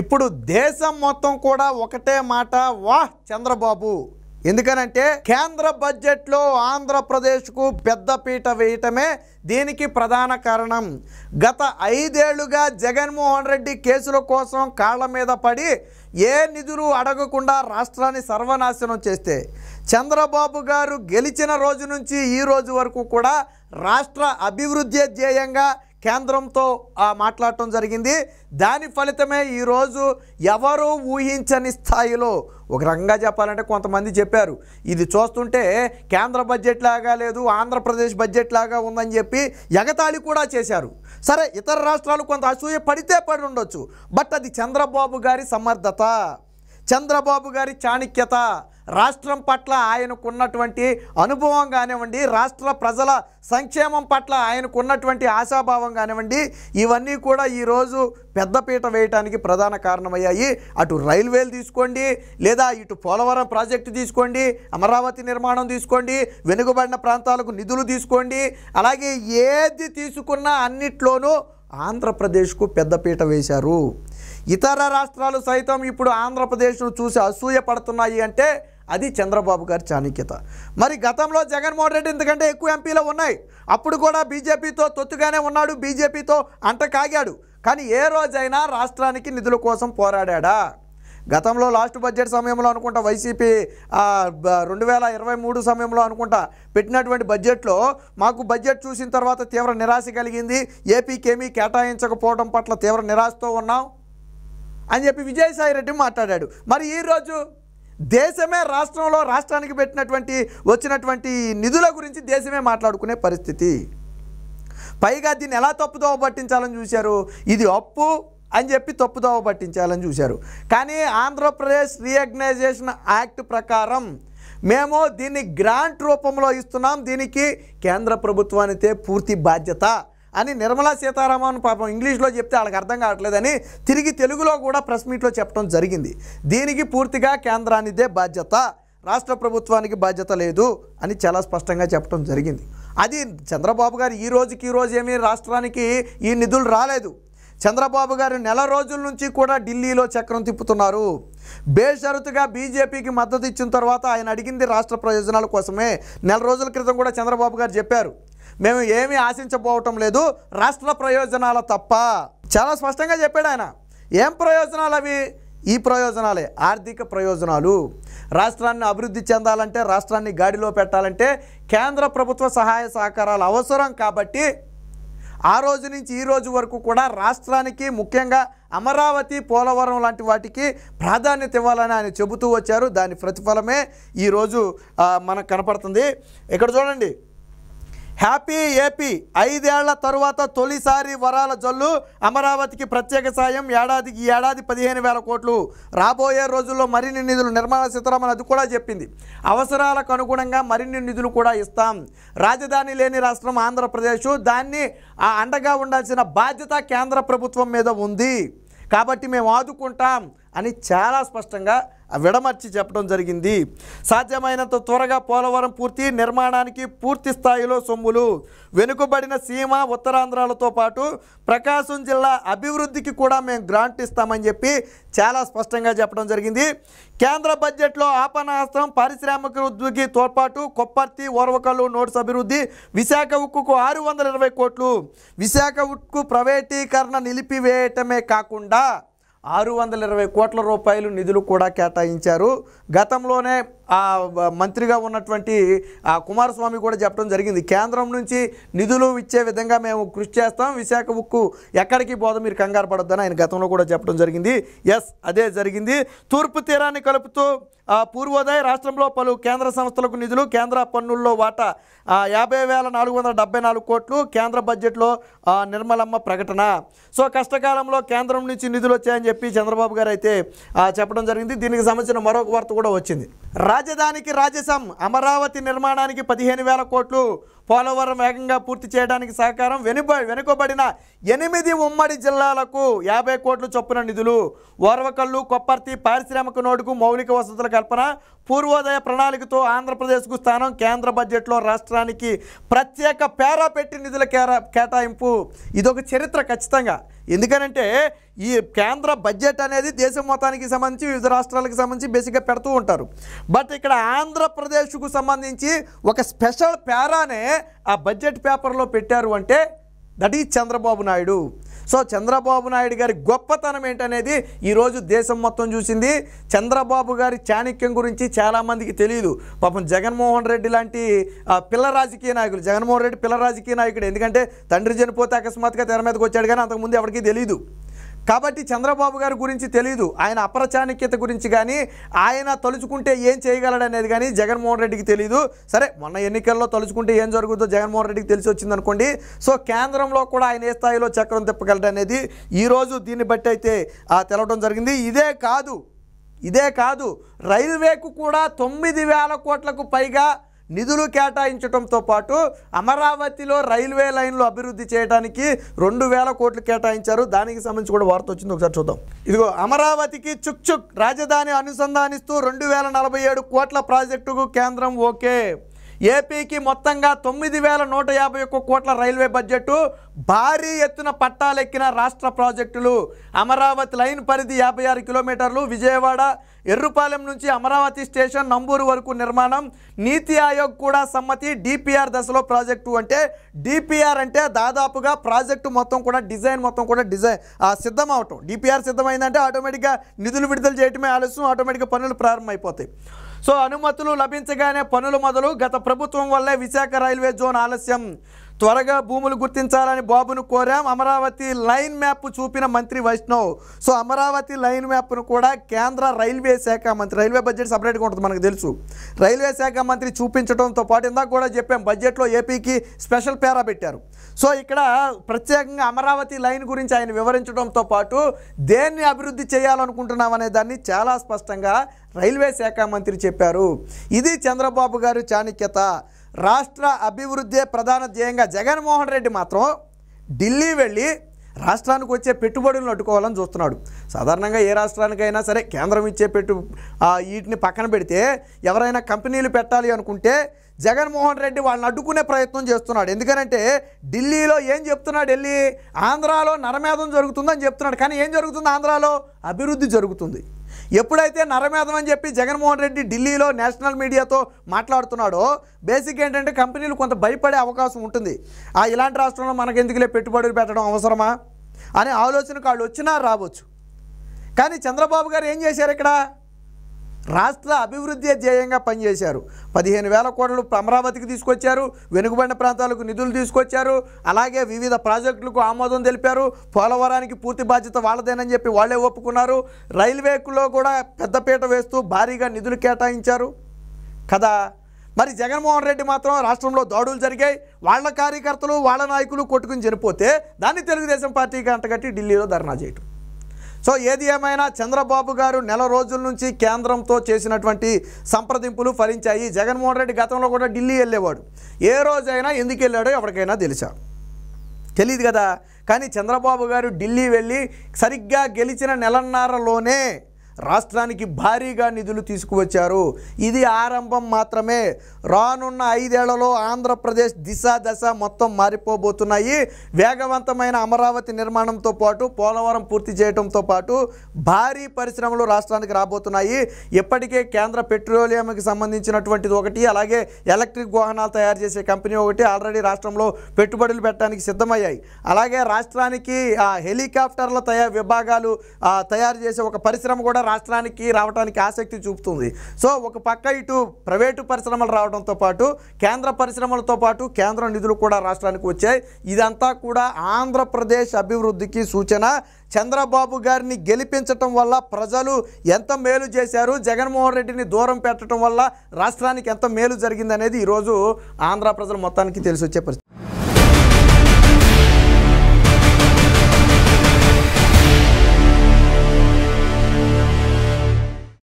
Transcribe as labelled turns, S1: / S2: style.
S1: ఇప్పుడు దేశం మొత్తం కూడా ఒకటే మాట వాహ్ చంద్రబాబు ఎందుకనంటే కేంద్ర బడ్జెట్లో ఆంధ్రప్రదేశ్కు పీట వేయటమే దీనికి ప్రధాన కారణం గత ఐదేళ్లుగా జగన్మోహన్ రెడ్డి కేసుల కోసం కాళ్ళ మీద పడి ఏ నిధులు అడగకుండా రాష్ట్రాన్ని సర్వనాశనం చేస్తే చంద్రబాబు గారు గెలిచిన రోజు నుంచి ఈ రోజు వరకు కూడా రాష్ట్ర అభివృద్ధి ధ్యేయంగా కేంద్రంతో మాట్లాడటం జరిగింది దాని ఫలితమే ఈరోజు ఎవరు ఊహించని స్థాయిలో ఒక రంగా చెప్పాలంటే కొంతమంది చెప్పారు ఇది చూస్తుంటే కేంద్ర బడ్జెట్ లాగా లేదు ఆంధ్రప్రదేశ్ బడ్జెట్ లాగా ఉందని చెప్పి ఎగతాళి కూడా చేశారు సరే ఇతర రాష్ట్రాలు కొంత అసూయ పడితే పడి ఉండొచ్చు బట్ అది చంద్రబాబు గారి సమర్థత చంద్రబాబు గారి చాణిక్యత రాష్ట్రం పట్ల ఆయనకున్నటువంటి అనుభవం కానివ్వండి రాష్ట్ర ప్రజల సంక్షేమం పట్ల ఆయనకున్నటువంటి ఆశాభావం కానివ్వండి ఇవన్నీ కూడా ఈరోజు పెద్దపీట వేయటానికి ప్రధాన కారణమయ్యాయి అటు రైల్వేలు తీసుకోండి లేదా ఇటు పోలవరం ప్రాజెక్టు తీసుకోండి అమరావతి నిర్మాణం తీసుకోండి వెనుకబడిన ప్రాంతాలకు నిధులు తీసుకోండి అలాగే ఏది తీసుకున్నా అన్నిట్లోనూ ఆంధ్రప్రదేశ్కు పెద్దపీట వేశారు ఇతర రాష్ట్రాలు సైతం ఇప్పుడు ఆంధ్రప్రదేశ్ను చూసి అసూయ పడుతున్నాయి అంటే అది చంద్రబాబు గారి చాణక్యత మరి గతంలో జగన్మోహన్ రెడ్డి ఎందుకంటే ఎక్కువ ఎంపీలు ఉన్నాయి అప్పుడు కూడా బీజేపీతో తొత్తుగానే ఉన్నాడు బీజేపీతో అంట కాగాడు కానీ ఏ రోజైనా రాష్ట్రానికి నిధుల కోసం పోరాడా గతంలో లాస్ట్ బడ్జెట్ సమయంలో అనుకుంటా వైసీపీ రెండు వేల ఇరవై మూడు సమయంలో అనుకుంటా పెట్టినటువంటి బడ్జెట్లో మాకు బడ్జెట్ చూసిన తర్వాత తీవ్ర నిరాశ కలిగింది ఏపీకేమీ కేటాయించకపోవడం పట్ల తీవ్ర నిరాశతో ఉన్నాం అని చెప్పి విజయసాయి రెడ్డి మాట్లాడాడు మరి ఈరోజు దేశమే రాష్ట్రంలో రాష్ట్రానికి పెట్టినటువంటి వచ్చినటువంటి నిధుల గురించి దేశమే మాట్లాడుకునే పరిస్థితి పైగా దీన్ని ఎలా తప్పుదోవ పట్టించాలని చూశారు ఇది అప్పు అని చెప్పి తప్పుదోవ పట్టించాలని చూశారు కానీ ఆంధ్రప్రదేశ్ రీఆర్గనైజేషన్ యాక్ట్ ప్రకారం మేము దీన్ని గ్రాంట్ రూపంలో ఇస్తున్నాం దీనికి కేంద్ర ప్రభుత్వానితే పూర్తి బాధ్యత అని నిర్మలా సీతారామన్ పాపం ఇంగ్లీష్లో చెప్తే వాళ్ళకి అర్థం కావట్లేదని తిరిగి తెలుగులో కూడా ప్రెస్ మీట్లో చెప్పడం జరిగింది దీనికి పూర్తిగా కేంద్రానిదే బాధ్యత రాష్ట్ర ప్రభుత్వానికి బాధ్యత లేదు అని చాలా స్పష్టంగా చెప్పడం జరిగింది అది చంద్రబాబు గారు ఈ రోజుకి ఈ రోజు ఏమీ రాష్ట్రానికి ఈ నిధులు రాలేదు చంద్రబాబు గారు నెల రోజుల నుంచి కూడా ఢిల్లీలో చక్రం తిప్పుతున్నారు బేషరతుగా బీజేపీకి మద్దతు ఇచ్చిన తర్వాత ఆయన అడిగింది రాష్ట్ర ప్రయోజనాల కోసమే నెల రోజుల క్రితం కూడా చంద్రబాబు గారు చెప్పారు మేము ఏమీ ఆశించబోవటం లేదు రాష్ట్ర ప్రయోజనాల తప్ప చాలా స్పష్టంగా చెప్పాడు ఆయన ఏం ప్రయోజనాలు అవి ఈ ప్రయోజనాలే ఆర్థిక ప్రయోజనాలు రాష్ట్రాన్ని అభివృద్ధి చెందాలంటే రాష్ట్రాన్ని గాడిలో పెట్టాలంటే కేంద్ర ప్రభుత్వ సహాయ సహకారాలు అవసరం కాబట్టి ఆ రోజు నుంచి ఈ రోజు వరకు కూడా రాష్ట్రానికి ముఖ్యంగా అమరావతి పోలవరం లాంటి వాటికి ప్రాధాన్యత ఇవ్వాలని ఆయన చెబుతూ వచ్చారు దాని ప్రతిఫలమే ఈరోజు మనకు కనపడుతుంది ఇక్కడ చూడండి హ్యాపీ ఏపీ ఐదేళ్ల తరువాత తొలిసారి వరాల జల్లు అమరావతికి ప్రత్యేక సాయం ఏడాదికి ఏడాది పదిహేను వేల కోట్లు రాబోయే రోజుల్లో మరిన్ని నిధులు నిర్మలా సీతారామన్ అది కూడా చెప్పింది అవసరాలకు అనుగుణంగా మరిన్ని నిధులు కూడా ఇస్తాం రాజధాని లేని రాష్ట్రం ఆంధ్రప్రదేశ్ దాన్ని ఆ అండగా ఉండాల్సిన బాధ్యత కేంద్ర ప్రభుత్వం మీద ఉంది కాబట్టి మేము ఆదుకుంటాం అని చాలా స్పష్టంగా విడమర్చి చెప్పడం జరిగింది సాధ్యమైనంత త్వరగా పోలవరం పూర్తి నిర్మాణానికి పూర్తి స్థాయిలో సొమ్ములు వెనుకబడిన సీమ ఉత్తరాంధ్రాలతో పాటు ప్రకాశం జిల్లా అభివృద్ధికి కూడా మేము గ్రాంట్ ఇస్తామని చెప్పి చాలా స్పష్టంగా చెప్పడం జరిగింది కేంద్ర బడ్జెట్లో ఆపనాస్త్రం పారిశ్రామిక ఉద్యోగి తోడ్పాటు కొప్పర్తి ఓర్వకల్లు నోట్స్ అభివృద్ధి విశాఖ ఉక్కుకు ఆరు వందల ఇరవై కోట్లు విశాఖ ఉక్కు ప్రైవేటీకరణ నిలిపివేయటమే కాకుండా ఆరు వందల ఇరవై కోట్ల రూపాయలు నిధులు కూడా కేటాయించారు గతంలోనే మంత్రిగా ఉన్నటువంటి కుమారస్వామి కూడా చెప్పడం జరిగింది కేంద్రం నుంచి నిధులు ఇచ్చే విధంగా మేము కృషి చేస్తాం విశాఖ ఉక్కు ఎక్కడికి పోదు మీరు కంగారు పడొద్దని ఆయన గతంలో కూడా చెప్పడం జరిగింది ఎస్ అదే జరిగింది తూర్పు తీరాన్ని కలుపుతూ పూర్వోదయ రాష్ట్రంలో పలు కేంద్ర సంస్థలకు నిధులు కేంద్ర పన్నుల్లో వాటా యాభై వేల నాలుగు వందల డెబ్బై నాలుగు కోట్లు కేంద్ర బడ్జెట్లో నిర్మలమ్మ ప్రకటన సో కష్టకాలంలో కేంద్రం నుంచి నిధులు వచ్చాయని చెప్పి చంద్రబాబు గారు అయితే చెప్పడం జరిగింది దీనికి సంబంధించిన మరొక వార్త కూడా వచ్చింది రాజధానికి రాజసం అమరావతి నిర్మాణానికి పదిహేను వేల కోట్లు పోలవరం వేగంగా పూర్తి చేయడానికి సహకారం వెనుక వెనుకబడిన ఎనిమిది ఉమ్మడి జిల్లాలకు యాభై కోట్లు చొప్పున నిధులు ఓర్వకల్లు కొప్పర్తి పారిశ్రామిక నోడుకు మౌలిక వసతుల కల్పన పూర్వోదయ ప్రణాళికతో ఆంధ్రప్రదేశ్కు స్థానం కేంద్ర బడ్జెట్లో రాష్ట్రానికి ప్రత్యేక పేరా పెట్టి నిధుల కేటాయింపు ఇదొక చరిత్ర ఖచ్చితంగా ఎందుకనంటే ఈ కేంద్ర బడ్జెట్ అనేది దేశం మొత్తానికి సంబంధించి వివిధ రాష్ట్రాలకు సంబంధించి బేసిక్గా పెడుతూ ఉంటారు బట్ ఇక్కడ ఆంధ్రప్రదేశ్కు సంబంధించి ఒక స్పెషల్ పేరానే ఆ బడ్జెట్ పేపర్లో పెట్టారు అంటే that is Chandrababu Naidu so Chandrababu Naidu గారి గొప్పతనం ఏంటనేది ఈరోజు దేశం మొత్తం చూసింది చంద్రబాబు గారి చాణక్యం గురించి చాలామందికి తెలియదు పాపం జగన్మోహన్ రెడ్డి లాంటి పిల్ల రాజకీయ నాయకులు జగన్మోహన్ రెడ్డి పిల్ల రాజకీయ నాయకుడు ఎందుకంటే తండ్రి చనిపోతే అకస్మాత్తుగా తెర మీదకి వచ్చాడు కానీ అంతకుముందు ఎవరికీ తెలియదు కాబట్టి చంద్రబాబు గారి గురించి తెలియదు ఆయన అప్రచాణిక్యత గురించి కానీ ఆయన తలుచుకుంటే ఏం చేయగలడనేది కానీ జగన్మోహన్ రెడ్డికి తెలియదు సరే మొన్న ఎన్నికల్లో తలుచుకుంటే ఏం జరుగుతుందో జగన్మోహన్ రెడ్డికి తెలిసి వచ్చిందనుకోండి సో కేంద్రంలో కూడా ఆయన ఏ స్థాయిలో చక్రం తిప్పగలడనేది ఈరోజు దీన్ని బట్టి అయితే తెలవడం జరిగింది ఇదే కాదు ఇదే కాదు రైల్వేకు కూడా తొమ్మిది వేల కోట్లకు పైగా నిధులు కేటాయించడంతో పాటు అమరావతిలో రైల్వే లైన్లు అభివృద్ధి చేయడానికి రెండు వేల కోట్లు కేటాయించారు దానికి సంబంధించి కూడా వార్త వచ్చింది ఒకసారి చూద్దాం ఇదిగో అమరావతికి చుక్ చుక్ రాజధాని అనుసంధానిస్తూ రెండు కోట్ల ప్రాజెక్టుకు కేంద్రం ఓకే ఏపీకి మొత్తంగా తొమ్మిది వేల నూట యాభై ఒక్క కోట్ల రైల్వే బడ్జెట్ భారీ ఎత్తున పట్టాలెక్కిన రాష్ట్ర ప్రాజెక్టులు అమరావతి లైన్ పరిధి యాభై ఆరు కిలోమీటర్లు విజయవాడ ఎర్రుపాలెం నుంచి అమరావతి స్టేషన్ నంబూరు వరకు నిర్మాణం నీతి ఆయోగ్ కూడా సమ్మతి డిపిఆర్ దశలో ప్రాజెక్టు అంటే డిపిఆర్ అంటే దాదాపుగా ప్రాజెక్టు మొత్తం కూడా డిజైన్ మొత్తం కూడా డిజైన్ సిద్ధం అవటం డిపిఆర్ సిద్ధమైందంటే ఆటోమేటిక్గా నిధులు విడుదల చేయటమే ఆలస్యం ఆటోమేటిక్గా పనులు ప్రారంభమైపోతాయి సో అనుమతులు లభించగానే పనులు మొదలు గత ప్రభుత్వం వల్లే విశాఖ రైల్వే జోన్ ఆలస్యం త్వరగా భూములు గుర్తించాలని బాబును కోరాం అమరావతి లైన్ మ్యాప్ చూపిన మంత్రి వైష్ణవ్ సో అమరావతి లైన్ మ్యాప్ను కూడా కేంద్ర రైల్వే శాఖ మంత్రి రైల్వే బడ్జెట్ సపరేట్గా ఉంటుంది మనకు తెలుసు రైల్వే శాఖ మంత్రి చూపించడంతో పాటు ఇందాక కూడా చెప్పాం బడ్జెట్లో ఏపీకి స్పెషల్ పేరా పెట్టారు సో ఇక్కడ ప్రత్యేకంగా అమరావతి లైన్ గురించి ఆయన వివరించడంతో పాటు దేన్ని అభివృద్ధి చేయాలనుకుంటున్నాం అనే దాన్ని చాలా స్పష్టంగా రైల్వే శాఖ మంత్రి చెప్పారు ఇది చంద్రబాబు గారు చాణక్యత రాష్ట్ర అభివృద్ధే ప్రధాన ధ్యేయంగా జగన్మోహన్ రెడ్డి మాత్రం ఢిల్లీ వెళ్ళి రాష్ట్రానికి వచ్చే పెట్టుబడులను అడ్డుకోవాలని చూస్తున్నాడు సాధారణంగా ఏ రాష్ట్రానికైనా సరే కేంద్రం ఇచ్చే పెట్టు వీటిని పక్కన పెడితే ఎవరైనా కంపెనీలు పెట్టాలి అనుకుంటే జగన్మోహన్ రెడ్డి వాళ్ళని అడ్డుకునే ప్రయత్నం చేస్తున్నాడు ఎందుకనంటే ఢిల్లీలో ఏం చెప్తున్నాడు ఢిల్లీ ఆంధ్రాలో నరమేధం జరుగుతుందని చెప్తున్నాడు కానీ ఏం జరుగుతుంది ఆంధ్రాలో అభివృద్ధి జరుగుతుంది ఎప్పుడైతే నరమేధం అని చెప్పి జగన్మోహన్ రెడ్డి ఢిల్లీలో నేషనల్ మీడియాతో మాట్లాడుతున్నాడో బేసిక్ ఏంటంటే కంపెనీలు కొంత భయపడే అవకాశం ఉంటుంది ఆ ఇలాంటి రాష్ట్రంలో మనకెందుకులే పెట్టుబడులు పెట్టడం అవసరమా అనే ఆలోచన కాళ్ళు వచ్చినా రావచ్చు కానీ చంద్రబాబు గారు ఏం చేశారు ఇక్కడ రాష్ట్ర అభివృద్ధి ధ్యేయంగా పనిచేశారు పదిహేను వేల కోట్లు అమరావతికి తీసుకొచ్చారు వెనుకబడిన ప్రాంతాలకు నిధులు తీసుకొచ్చారు అలాగే వివిధ ప్రాజెక్టులకు ఆమోదం తెలిపారు పోలవరానికి పూర్తి బాధ్యత వాళ్ళదేనని చెప్పి వాళ్ళే ఒప్పుకున్నారు రైల్వేకులో కూడా పెద్దపీట వేస్తూ భారీగా నిధులు కేటాయించారు కదా మరి జగన్మోహన్ రెడ్డి మాత్రం రాష్ట్రంలో దాడులు జరిగాయి వాళ్ళ కార్యకర్తలు వాళ్ళ నాయకులు కొట్టుకుని చనిపోతే దాన్ని తెలుగుదేశం పార్టీకి అంటగట్టి ఢిల్లీలో ధర్నా చేయటం సో ఏది ఏమైనా చంద్రబాబు గారు నెల రోజుల నుంచి కేంద్రంతో చేసినటువంటి సంప్రదింపులు ఫలించాయి జగన్మోహన్ రెడ్డి గతంలో కూడా ఢిల్లీ వెళ్ళేవాడు ఏ రోజైనా ఎందుకు వెళ్ళాడో ఎవరికైనా తెలుసా తెలియదు కదా కానీ చంద్రబాబు గారు ఢిల్లీ వెళ్ళి సరిగ్గా గెలిచిన నెలన్నరలోనే రాష్ట్రానికి భారీగా నిధులు తీసుకువచ్చారు ఇది ఆరంభం మాత్రమే రానున్న ఐదేళ్లలో ఆంధ్రప్రదేశ్ దిశ దశ మొత్తం మారిపోబోతున్నాయి వేగవంతమైన అమరావతి నిర్మాణంతో పాటు పోలవరం పూర్తి చేయడంతో పాటు భారీ పరిశ్రమలు రాష్ట్రానికి రాబోతున్నాయి ఇప్పటికే కేంద్ర పెట్రోలియంకి సంబంధించినటువంటిది ఒకటి అలాగే ఎలక్ట్రిక్ వాహనాలు తయారు చేసే కంపెనీ ఒకటి ఆల్రెడీ రాష్ట్రంలో పెట్టుబడులు పెట్టడానికి సిద్ధమయ్యాయి అలాగే రాష్ట్రానికి హెలికాప్టర్ల తయారు విభాగాలు తయారు చేసే ఒక పరిశ్రమ కూడా రాష్ట్రానికి రావడానికి ఆసక్తి చూపుతుంది సో ఒక పక్క ఇటు ప్రైవేటు పరిశ్రమలు రావడంతో పాటు కేంద్ర పరిశ్రమలతో పాటు కేంద్ర నిధులు కూడా రాష్ట్రానికి వచ్చాయి ఇదంతా కూడా ఆంధ్రప్రదేశ్ అభివృద్ధికి సూచన చంద్రబాబు గారిని గెలిపించటం వల్ల ప్రజలు ఎంత మేలు చేశారు జగన్మోహన్ రెడ్డిని దూరం పెట్టడం వల్ల రాష్ట్రానికి ఎంత మేలు జరిగిందనేది ఈరోజు ఆంధ్ర ప్రజలు మొత్తానికి తెలిసి వచ్చే పరిస్థితి